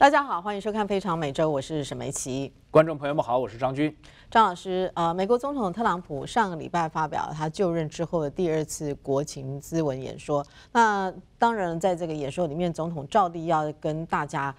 大家好，欢迎收看《非常每周》，我是沈梅琪。观众朋友们好，我是张军。张老师，呃，美国总统特朗普上个礼拜发表他就任之后的第二次国情咨文演说。那当然，在这个演说里面，总统照例要跟大家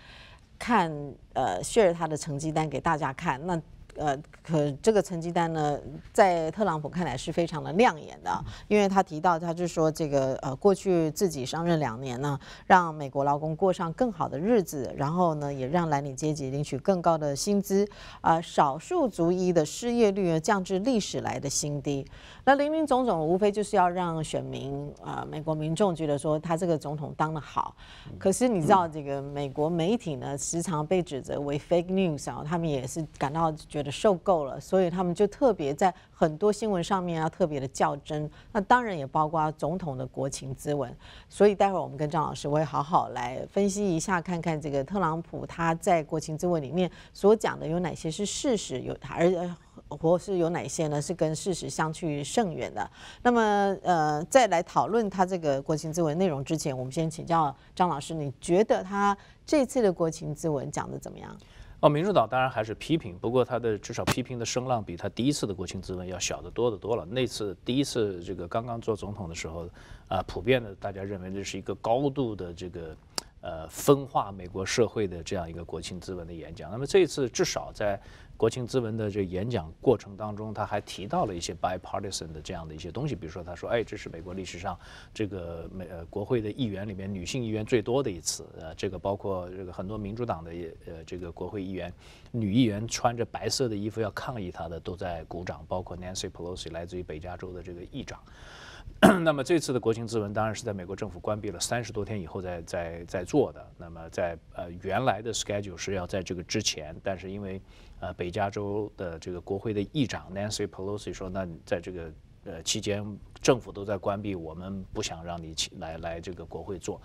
看，呃，share 他的成绩单给大家看。那呃，可这个成绩单呢，在特朗普看来是非常的亮眼的，因为他提到，他就说这个呃，过去自己上任两年呢，让美国劳工过上更好的日子，然后呢，也让蓝领阶级领取更高的薪资，啊，少数族裔的失业率呢降至历史来的新低。那林林总总，无非就是要让选民啊，美国民众觉得说他这个总统当得好。可是你知道，这个美国媒体呢，时常被指责为 fake news 啊，他们也是感到觉。受够了，所以他们就特别在很多新闻上面要特别的较真。那当然也包括总统的国情咨文。所以待会儿我们跟张老师会好好来分析一下，看看这个特朗普他在国情咨文里面所讲的有哪些是事实，有而或是有哪些呢是跟事实相去甚远的。那么呃，再来讨论他这个国情咨文内容之前，我们先请教张老师，你觉得他这次的国情咨文讲的怎么样？哦，民主党当然还是批评，不过他的至少批评的声浪比他第一次的国庆咨文要小得多得多了。那次第一次这个刚刚做总统的时候，啊，普遍的大家认为这是一个高度的这个，呃，分化美国社会的这样一个国庆咨文的演讲。那么这一次至少在。国庆咨文的这演讲过程当中，他还提到了一些 bipartisan 的这样的一些东西，比如说他说，哎，这是美国历史上这个美国会的议员里面女性议员最多的一次，呃，这个包括这个很多民主党的呃这个国会议员，女议员穿着白色的衣服要抗议他的都在鼓掌，包括 Nancy Pelosi 来自于北加州的这个议长。那么这次的国情咨文当然是在美国政府关闭了三十多天以后，再再再做的。那么在呃原来的 schedule 是要在这个之前，但是因为呃北加州的这个国会的议长 Nancy Pelosi 说，那在这个呃期间政府都在关闭，我们不想让你来来这个国会做。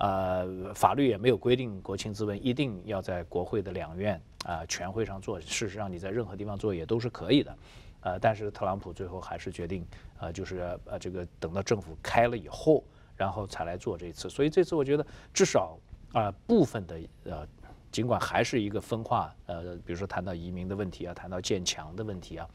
呃，法律也没有规定国情咨文一定要在国会的两院啊全会上做，事实上你在任何地方做也都是可以的。呃，但是特朗普最后还是决定。啊，就是呃，这个等到政府开了以后，然后才来做这次。所以这次我觉得至少啊，部分的呃，尽管还是一个分化，呃，比如说谈到移民的问题啊，谈到建墙的问题啊，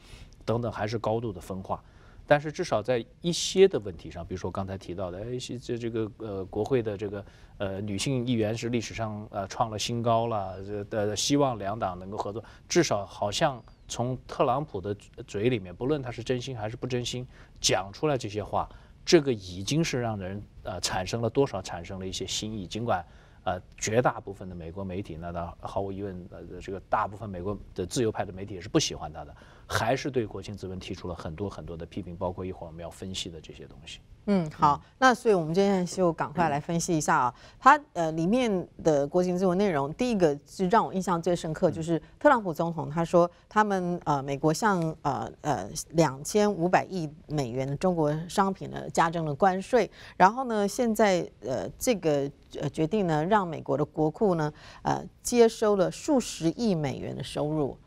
等等，还是高度的分化。但是至少在一些的问题上，比如说刚才提到的，哎，这这个呃，国会的这个呃，女性议员是历史上呃创了新高了，的希望两党能够合作，至少好像。从特朗普的嘴里面，不论他是真心还是不真心讲出来这些话，这个已经是让人呃产生了多少产生了一些新意。尽管呃绝大部分的美国媒体，那毫无疑问，呃这个大部分美国的自由派的媒体是不喜欢他的，还是对国情咨文提出了很多很多的批评，包括一会儿我们要分析的这些东西。嗯，好，那所以我们今天就赶快来分析一下啊，它呃里面的国情自闻内容，第一个是让我印象最深刻就是特朗普总统他说他们呃美国向呃呃两千五百亿美元的中国商品呢加征了关税，然后呢现在呃这个呃决定呢让美国的国库呢呃接收了数十亿美元的收入，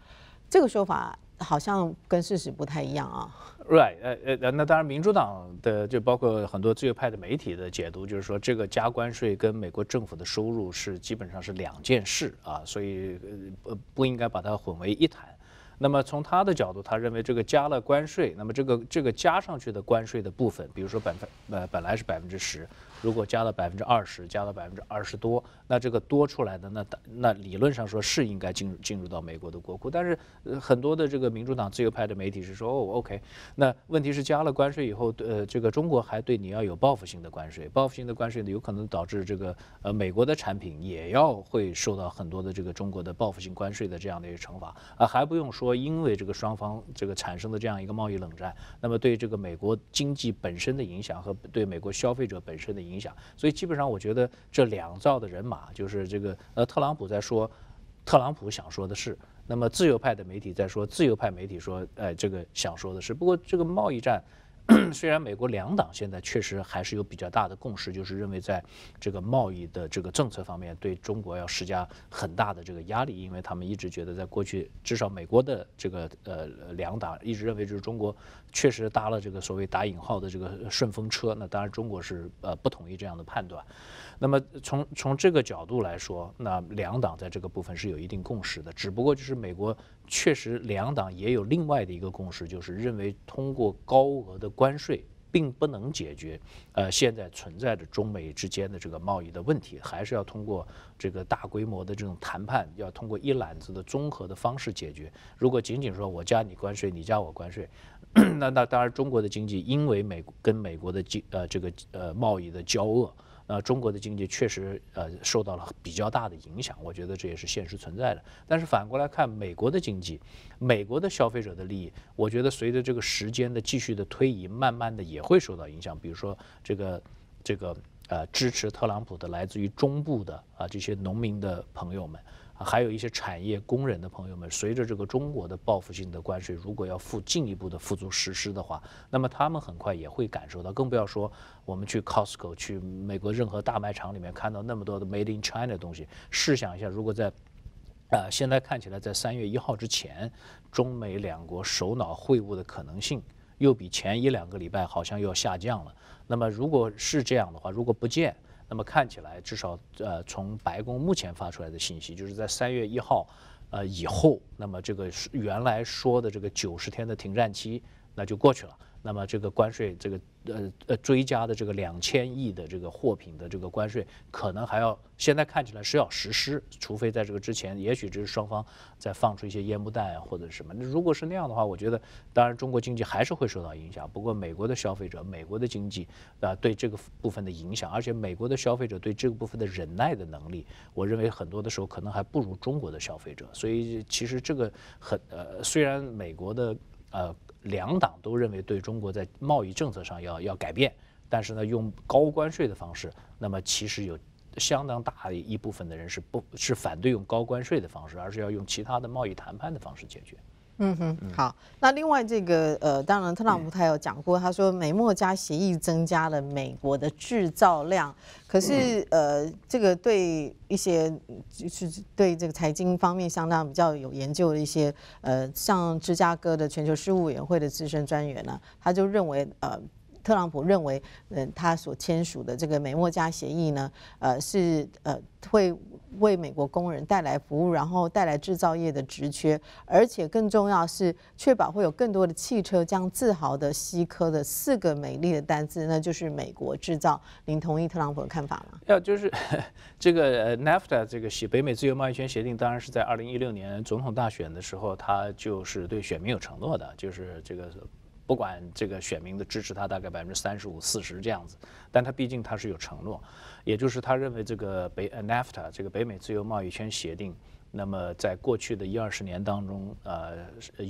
这个说法。好像跟事实不太一样啊。Right，呃呃，那当然，民主党的就包括很多自由派的媒体的解读，就是说这个加关税跟美国政府的收入是基本上是两件事啊，所以呃不应该把它混为一谈。那么从他的角度，他认为这个加了关税，那么这个这个加上去的关税的部分，比如说百分呃本来是百分之十。如果加了百分之二十，加了百分之二十多，那这个多出来的那那理论上说是应该进入进入到美国的国库，但是很多的这个民主党自由派的媒体是说哦 OK，那问题是加了关税以后，呃，这个中国还对你要有报复性的关税，报复性的关税呢有可能导致这个呃美国的产品也要会受到很多的这个中国的报复性关税的这样的一个惩罚啊，还不用说因为这个双方这个产生的这样一个贸易冷战，那么对这个美国经济本身的影响和对美国消费者本身的。影响，所以基本上我觉得这两造的人马就是这个呃，特朗普在说，特朗普想说的是，那么自由派的媒体在说，自由派媒体说，呃，这个想说的是，不过这个贸易战。虽然美国两党现在确实还是有比较大的共识，就是认为在这个贸易的这个政策方面，对中国要施加很大的这个压力，因为他们一直觉得，在过去至少美国的这个呃两党一直认为，就是中国确实搭了这个所谓打引号的这个顺风车。那当然中国是呃不同意这样的判断。那么从从这个角度来说，那两党在这个部分是有一定共识的，只不过就是美国。确实，两党也有另外的一个共识，就是认为通过高额的关税并不能解决呃现在存在着中美之间的这个贸易的问题，还是要通过这个大规模的这种谈判，要通过一揽子的综合的方式解决。如果仅仅说我加你关税，你加我关税，那那当然中国的经济因为美跟美国的经呃这个呃贸易的交恶。那中国的经济确实呃受到了比较大的影响，我觉得这也是现实存在的。但是反过来看，美国的经济，美国的消费者的利益，我觉得随着这个时间的继续的推移，慢慢的也会受到影响。比如说这个这个呃支持特朗普的来自于中部的啊这些农民的朋友们。还有一些产业工人的朋友们，随着这个中国的报复性的关税，如果要付进一步的付诸实施的话，那么他们很快也会感受到。更不要说我们去 Costco 去美国任何大卖场里面看到那么多的 Made in China 的东西。试想一下，如果在，啊，现在看起来在三月一号之前，中美两国首脑会晤的可能性又比前一两个礼拜好像又下降了。那么如果是这样的话，如果不见，那么看起来，至少呃，从白宫目前发出来的信息，就是在三月一号，呃以后，那么这个原来说的这个九十天的停战期。那就过去了。那么这个关税，这个呃呃追加的这个两千亿的这个货品的这个关税，可能还要现在看起来是要实施，除非在这个之前，也许这是双方在放出一些烟幕弹或者什么。如果是那样的话，我觉得当然中国经济还是会受到影响。不过美国的消费者、美国的经济啊，对这个部分的影响，而且美国的消费者对这个部分的忍耐的能力，我认为很多的时候可能还不如中国的消费者。所以其实这个很呃，虽然美国的呃。两党都认为对中国在贸易政策上要要改变，但是呢，用高关税的方式，那么其实有相当大的一部分的人是不，是反对用高关税的方式，而是要用其他的贸易谈判的方式解决。嗯哼，好。那另外这个呃，当然特朗普他有讲过，他说美墨加协议增加了美国的制造量，可是呃，这个对一些就是对这个财经方面相当比较有研究的一些呃，像芝加哥的全球事务委员会的资深专员呢，他就认为呃，特朗普认为嗯，他所签署的这个美墨加协议呢，呃，是呃会。为美国工人带来服务，然后带来制造业的职缺，而且更重要是确保会有更多的汽车将自豪的吸科的四个美丽的单字，那就是美国制造。您同意特朗普的看法吗？要就是这个 NAFTA 这个北美自由贸易圈协定，当然是在二零一六年总统大选的时候，他就是对选民有承诺的，就是这个。不管这个选民的支持，他大概百分之三十五、四十这样子，但他毕竟他是有承诺，也就是他认为这个北 NAFTA 这个北美自由贸易圈协定，那么在过去的一二十年当中，呃，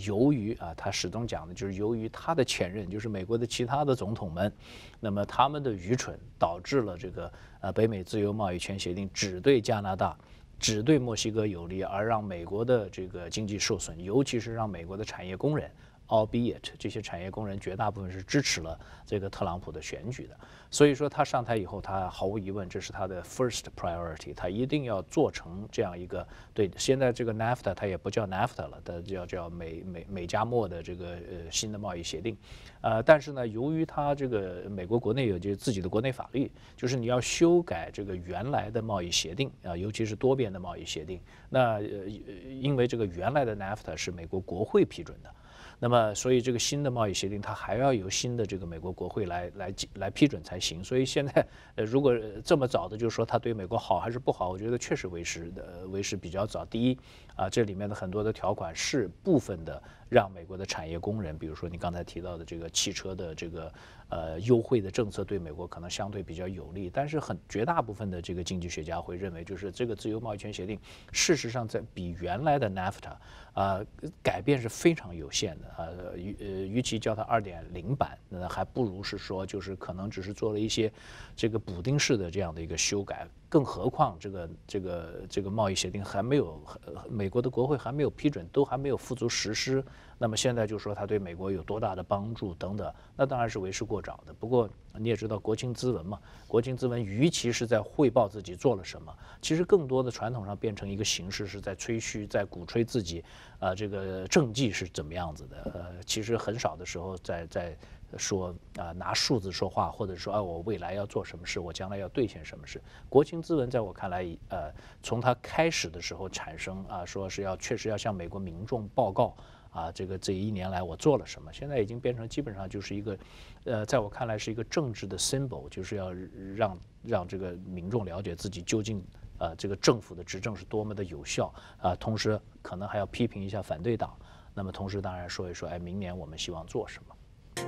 由于啊，他始终讲的就是由于他的前任，就是美国的其他的总统们，那么他们的愚蠢导致了这个呃北美自由贸易圈协定只对加拿大、只对墨西哥有利，而让美国的这个经济受损，尤其是让美国的产业工人。albeit 这些产业工人绝大部分是支持了这个特朗普的选举的，所以说他上台以后，他毫无疑问这是他的 first priority，他一定要做成这样一个对现在这个 NAFTA 它也不叫 NAFTA 了，它叫叫美美美加墨的这个呃新的贸易协定，呃，但是呢，由于他这个美国国内有就自己的国内法律，就是你要修改这个原来的贸易协定啊，尤其是多边的贸易协定，那呃，因为这个原来的 NAFTA 是美国国会批准的。那么，所以这个新的贸易协定，它还要由新的这个美国国会来来来批准才行。所以现在，呃，如果这么早的就说它对美国好还是不好，我觉得确实为时的为时比较早。第一，啊，这里面的很多的条款是部分的。让美国的产业工人，比如说你刚才提到的这个汽车的这个呃优惠的政策，对美国可能相对比较有利。但是很绝大部分的这个经济学家会认为，就是这个自由贸易权协定，事实上在比原来的 NAFTA 啊改变是非常有限的啊。呃，与其叫它二点零版，那还不如是说就是可能只是做了一些这个补丁式的这样的一个修改。更何况，这个这个这个贸易协定还没有，呃，美国的国会还没有批准，都还没有付诸实施。那么现在就说他对美国有多大的帮助等等，那当然是为时过早的。不过你也知道，国情咨文嘛，国情咨文，尤其是在汇报自己做了什么，其实更多的传统上变成一个形式，是在吹嘘、在鼓吹自己，呃，这个政绩是怎么样子的。呃，其实很少的时候在在说啊拿数字说话，或者说啊我未来要做什么事，我将来要兑现什么事。国情咨文在我看来，呃，从它开始的时候产生啊，说是要确实要向美国民众报告。啊，这个这一年来我做了什么？现在已经变成基本上就是一个，呃，在我看来是一个政治的 symbol，就是要让让这个民众了解自己究竟，呃，这个政府的执政是多么的有效啊。同时，可能还要批评一下反对党。那么，同时当然说一说，哎，明年我们希望做什么？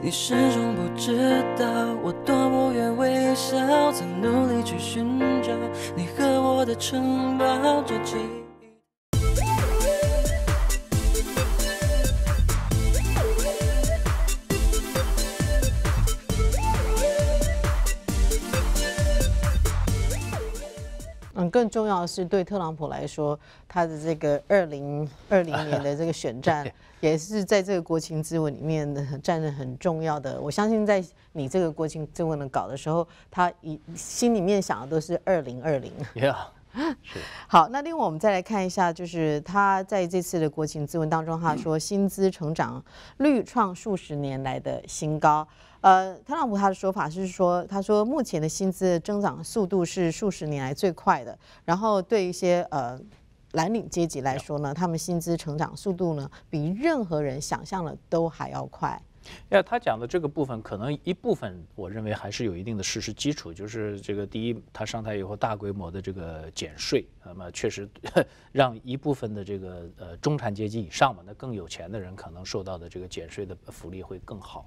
你你始终不知道我我多愿微笑，努力去寻找和的城堡，更重要的是，对特朗普来说，他的这个二零二零年的这个选 战，也是在这个国情咨文里面的占着很重要的。我相信，在你这个国情咨文的稿的时候，他一心里面想的都是二零二零。是。好，那另外我们再来看一下，就是他在这次的国情咨文当中，他说薪资成长率创数十年来的新高。呃，特朗普他的说法是说，他说目前的薪资增长速度是数十年来最快的。然后对一些呃蓝领阶级来说呢，他们薪资成长速度呢，比任何人想象的都还要快。哎，他讲的这个部分，可能一部分我认为还是有一定的事实基础，就是这个第一，他上台以后大规模的这个减税，那么确实 让一部分的这个呃中产阶级以上嘛，那更有钱的人可能受到的这个减税的福利会更好。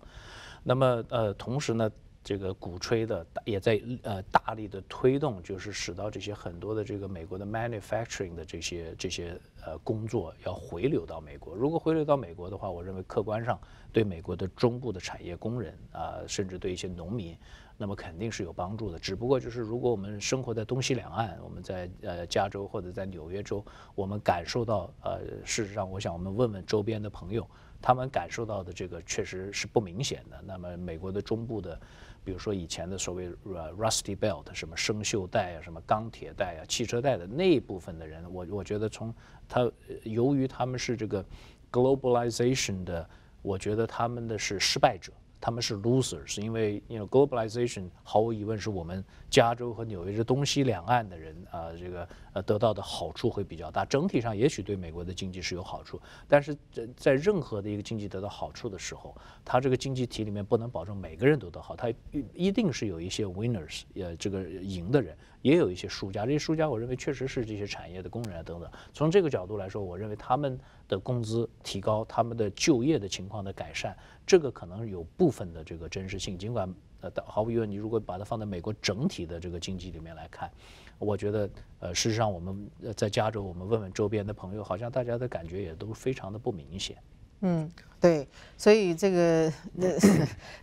那么呃，同时呢，这个鼓吹的也在呃大力的推动，就是使到这些很多的这个美国的 manufacturing 的这些这些呃工作要回流到美国。如果回流到美国的话，我认为客观上对美国的中部的产业工人啊，甚至对一些农民，那么肯定是有帮助的。只不过就是如果我们生活在东西两岸，我们在呃加州或者在纽约州，我们感受到呃，事实上我想我们问问周边的朋友。他们感受到的这个确实是不明显的。那么美国的中部的，比如说以前的所谓 Rusty Belt，什么生锈带啊，什么钢铁带啊、汽车带的那部分的人，我我觉得从他由于他们是这个 Globalization 的，我觉得他们的是失败者。他们是 losers，是因为 you know globalization，毫无疑问是我们加州和纽约这东西两岸的人啊，这个呃得到的好处会比较大。整体上也许对美国的经济是有好处，但是在在任何的一个经济得到好处的时候，它这个经济体里面不能保证每个人都得好，它一定是有一些 winners，呃，这个赢的人，也有一些输家。这些输家，我认为确实是这些产业的工人啊等等。从这个角度来说，我认为他们。的工资提高，他们的就业的情况的改善，这个可能有部分的这个真实性。尽管呃，毫无疑问，你如果把它放在美国整体的这个经济里面来看，我觉得呃，事实上我们在加州，我们问问周边的朋友，好像大家的感觉也都非常的不明显。嗯，对，所以这个那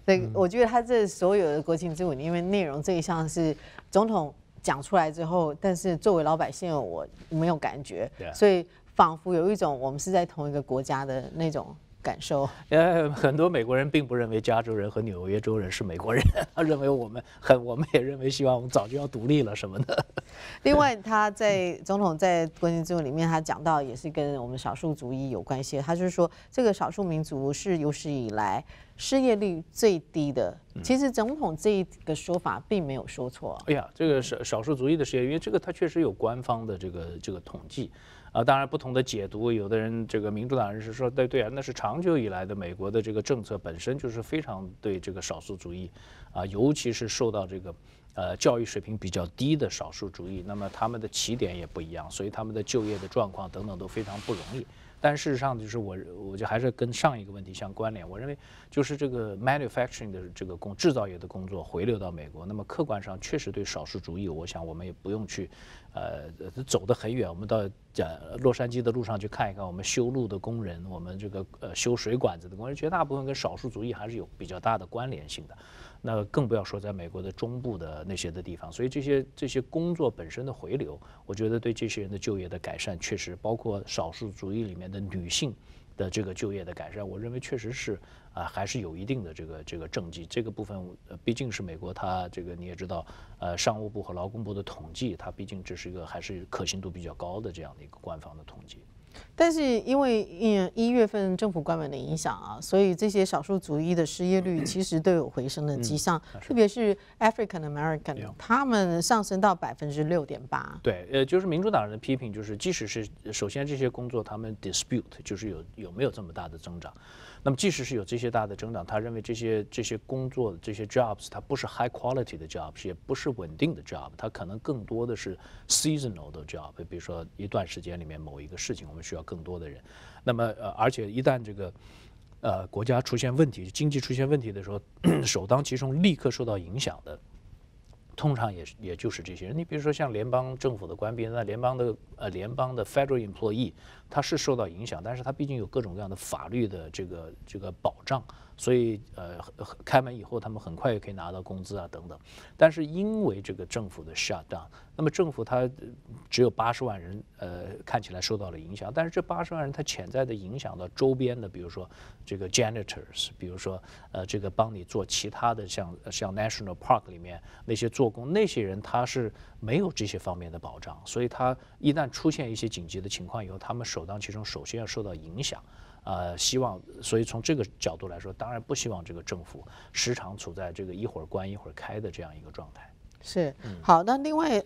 那我觉得他这所有的国庆之舞，因为内容这一项是总统讲出来之后，但是作为老百姓，我没有感觉，所以。仿佛有一种我们是在同一个国家的那种感受。呃，很多美国人并不认为加州人和纽约州人是美国人，他认为我们很，我们也认为希望我们早就要独立了什么的。另外，他在总统在关键之幕里面他讲到，也是跟我们少数族裔有关系。他就是说，这个少数民族是有史以来失业率最低的。其实，总统这一个说法并没有说错。哎呀，这个少少数族裔的失业，因为这个他确实有官方的这个这个统计。啊，当然不同的解读，有的人这个民主党人是说，对对啊，那是长久以来的美国的这个政策本身就是非常对这个少数主义，啊，尤其是受到这个呃教育水平比较低的少数主义，那么他们的起点也不一样，所以他们的就业的状况等等都非常不容易。但事实上，就是我，我就还是跟上一个问题相关联。我认为，就是这个 manufacturing 的这个工制造业的工作回流到美国，那么客观上确实对少数主义，我想我们也不用去，呃，走得很远。我们到讲洛杉矶的路上去看一看，我们修路的工人，我们这个呃修水管子的工人，绝大部分跟少数主义还是有比较大的关联性的。那更不要说在美国的中部的那些的地方，所以这些这些工作本身的回流，我觉得对这些人的就业的改善，确实包括少数族裔里面的女性的这个就业的改善，我认为确实是啊，还是有一定的这个这个政绩。这个部分毕竟是美国，它这个你也知道，呃，商务部和劳工部的统计，它毕竟这是一个还是可信度比较高的这样的一个官方的统计。但是因为一月份政府关门的影响啊，所以这些少数族裔的失业率 其实都有回升的迹象，特别是 African American，他们上升到百分之六点八。对，呃，就是民主党人的批评就是，即使是首先这些工作他们 dispute，就是有有没有这么大的增长。那么，即使是有这些大的增长，他认为这些这些工作这些 jobs，它不是 high quality 的 jobs，也不是稳定的 job，它可能更多的是 seasonal 的 job，比如说一段时间里面某一个事情我们需要更多的人。那么，呃，而且一旦这个呃国家出现问题、经济出现问题的时候，首当其冲立刻受到影响的，通常也也就是这些人。你比如说，像联邦政府的官兵，那联邦的呃联邦的 federal employee。他是受到影响，但是他毕竟有各种各样的法律的这个这个保障，所以呃开门以后他们很快也可以拿到工资啊等等。但是因为这个政府的 shut down，那么政府他只有八十万人，呃看起来受到了影响，但是这八十万人他潜在的影响到周边的，比如说这个 janitors，比如说呃这个帮你做其他的像像 national park 里面那些做工那些人他是没有这些方面的保障，所以他一旦出现一些紧急的情况以后，他们受。首当其冲，首先要受到影响。呃，希望，所以从这个角度来说，当然不希望这个政府时常处在这个一会儿关一会儿开的这样一个状态。是，好。那另外，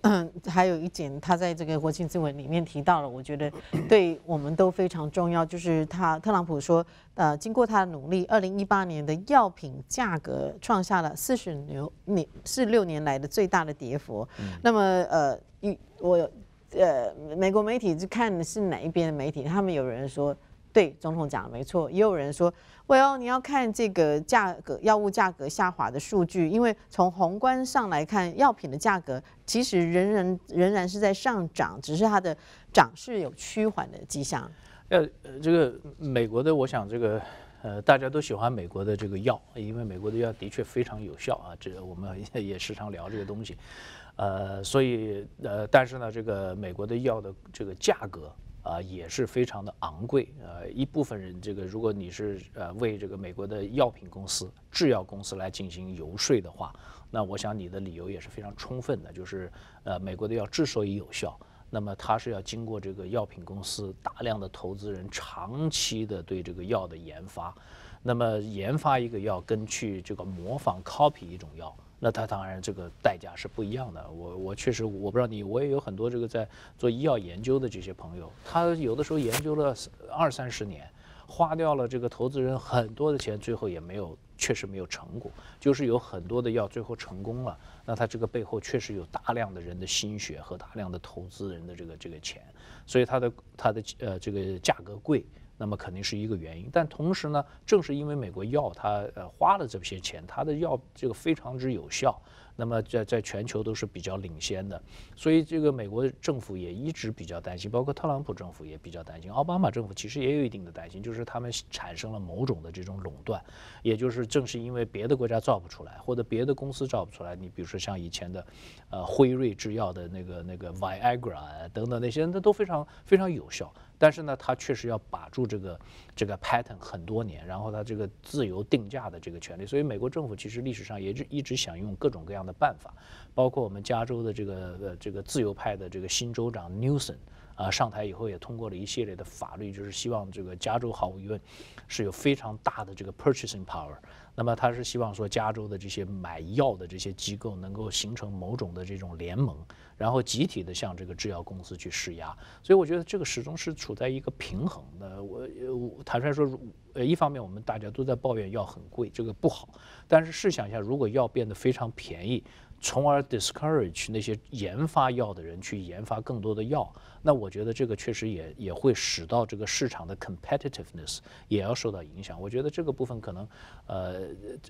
还有一点，他在这个国庆新闻里面提到了，我觉得对我们都非常重要，就是他特朗普说，呃，经过他的努力，二零一八年的药品价格创下了四十牛年四六年来的最大的跌幅。那么，呃，一我。呃，美国媒体就看的是哪一边的媒体？他们有人说对总统讲的没错，也有人说，喂哦，你要看这个价格，药物价格下滑的数据，因为从宏观上来看，药品的价格其实仍然仍然是在上涨，只是它的涨势有趋缓的迹象。呃，这个美国的，我想这个呃，大家都喜欢美国的这个药，因为美国的药的确非常有效啊，这我们也也时常聊这个东西。呃，所以呃，但是呢，这个美国的药的这个价格啊，也是非常的昂贵呃，一部分人，这个如果你是呃为这个美国的药品公司、制药公司来进行游说的话，那我想你的理由也是非常充分的，就是呃，美国的药之所以有效，那么它是要经过这个药品公司大量的投资人长期的对这个药的研发，那么研发一个药跟去这个模仿 copy 一种药。那他当然这个代价是不一样的。我我确实我不知道你，我也有很多这个在做医药研究的这些朋友，他有的时候研究了二三十年，花掉了这个投资人很多的钱，最后也没有，确实没有成果。就是有很多的药最后成功了，那他这个背后确实有大量的人的心血和大量的投资人的这个这个钱，所以他的他的呃这个价格贵。那么肯定是一个原因，但同时呢，正是因为美国药它呃花了这些钱，它的药这个非常之有效，那么在在全球都是比较领先的，所以这个美国政府也一直比较担心，包括特朗普政府也比较担心，奥巴马政府其实也有一定的担心，就是他们产生了某种的这种垄断，也就是正是因为别的国家造不出来，或者别的公司造不出来，你比如说像以前的，呃辉瑞制药的那个那个 Viagra 等等那些，那都非常非常有效。但是呢，他确实要把住这个这个 patent 很多年，然后他这个自由定价的这个权利。所以美国政府其实历史上也就一直想用各种各样的办法，包括我们加州的这个呃这个自由派的这个新州长 Newsom 啊上台以后也通过了一系列的法律，就是希望这个加州毫无疑问是有非常大的这个 purchasing power。那么他是希望说，加州的这些买药的这些机构能够形成某种的这种联盟，然后集体的向这个制药公司去施压。所以我觉得这个始终是处在一个平衡的。我坦率说，呃，一方面我们大家都在抱怨药很贵，这个不好。但是试想一下，如果药变得非常便宜。从而 discourage 那些研发药的人去研发更多的药，那我觉得这个确实也也会使到这个市场的 competitiveness 也要受到影响。我觉得这个部分可能，呃，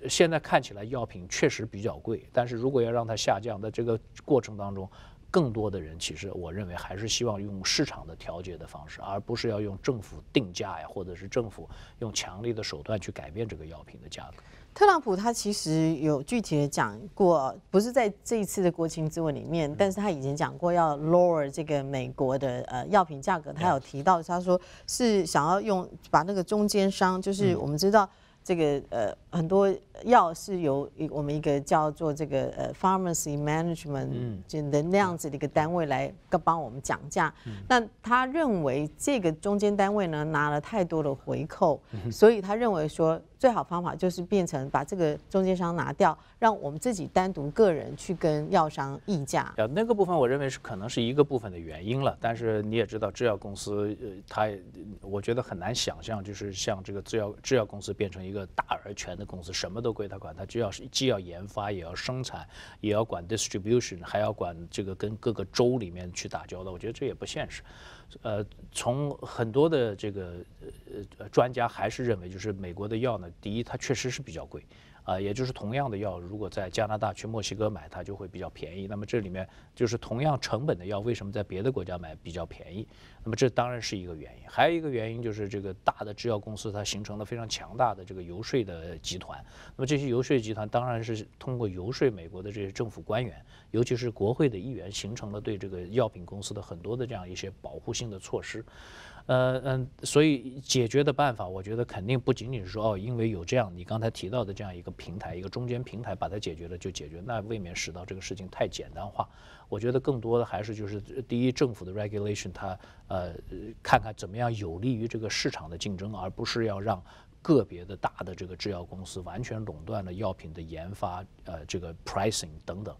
现在看起来药品确实比较贵，但是如果要让它下降，在这个过程当中，更多的人其实我认为还是希望用市场的调节的方式，而不是要用政府定价呀，或者是政府用强力的手段去改变这个药品的价格。特朗普他其实有具体的讲过，不是在这一次的国情咨文里面，但是他以前讲过要 lower 这个美国的呃药品价格，他有提到，他说是想要用把那个中间商，就是我们知道这个呃。很多药是由我们一个叫做这个呃 pharmacy management 就的那样子的一个单位来跟帮我们讲价，那他认为这个中间单位呢拿了太多的回扣，所以他认为说最好方法就是变成把这个中间商拿掉，让我们自己单独个人去跟药商议价。呃，那个部分我认为是可能是一个部分的原因了，但是你也知道制药公司，呃，他我觉得很难想象，就是像这个制药制药公司变成一个大而全的。公司什么都归他管，他就要既要研发，也要生产，也要管 distribution，还要管这个跟各个州里面去打交道。我觉得这也不现实。呃，从很多的这个呃专家还是认为，就是美国的药呢，第一它确实是比较贵。啊，也就是同样的药，如果在加拿大、去墨西哥买，它就会比较便宜。那么这里面就是同样成本的药，为什么在别的国家买比较便宜？那么这当然是一个原因。还有一个原因就是这个大的制药公司它形成了非常强大的这个游说的集团。那么这些游说集团当然是通过游说美国的这些政府官员，尤其是国会的议员，形成了对这个药品公司的很多的这样一些保护性的措施。呃嗯，所以解决的办法，我觉得肯定不仅仅是说哦，因为有这样你刚才提到的这样一个平台，一个中间平台把它解决了就解决，那未免使到这个事情太简单化。我觉得更多的还是就是第一，政府的 regulation 它呃看看怎么样有利于这个市场的竞争，而不是要让个别的大的这个制药公司完全垄断了药品的研发，呃，这个 pricing 等等。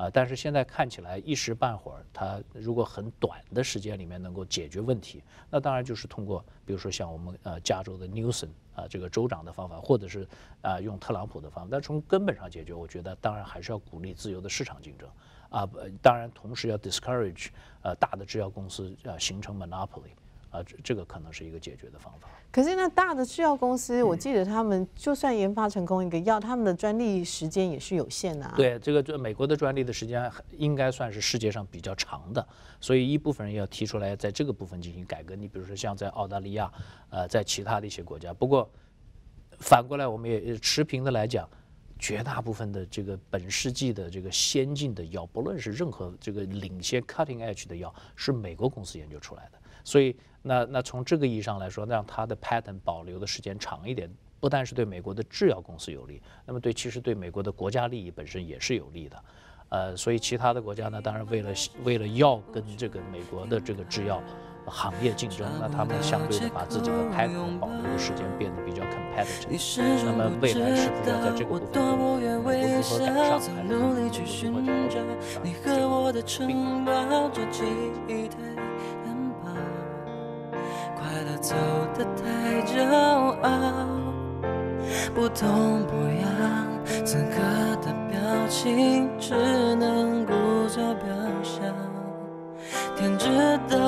啊，但是现在看起来一时半会儿，它如果很短的时间里面能够解决问题，那当然就是通过，比如说像我们呃加州的 n e w o 啊这个州长的方法，或者是啊用特朗普的方法，但从根本上解决，我觉得当然还是要鼓励自由的市场竞争，啊，当然同时要 discourage 呃大的制药公司呃形成 monopoly。啊，这这个可能是一个解决的方法。可是那大的制药公司，我记得他们就算研发成功一个药，他们的专利时间也是有限的。对，这个这美国的专利的时间应该算是世界上比较长的。所以一部分人要提出来，在这个部分进行改革。你比如说像在澳大利亚，呃，在其他的一些国家。不过反过来，我们也持平的来讲，绝大部分的这个本世纪的这个先进的药，不论是任何这个领先 cutting edge 的药，是美国公司研究出来的。所以那那从这个意义上来说，让它的 patent 保留的时间长一点，不但是对美国的制药公司有利，那么对其实对美国的国家利益本身也是有利的。呃，所以其他的国家呢，当然为了为了要跟这个美国的这个制药行业竞争，那他们相对的把自己的 patent 保留的时间变得比较 competitive。那么未来是不是要在这个部分跟美国如何赶上，还是怎么怎么怎么怎么？走得太骄傲，不痛不痒，此刻的表情只能故作表象，天知道。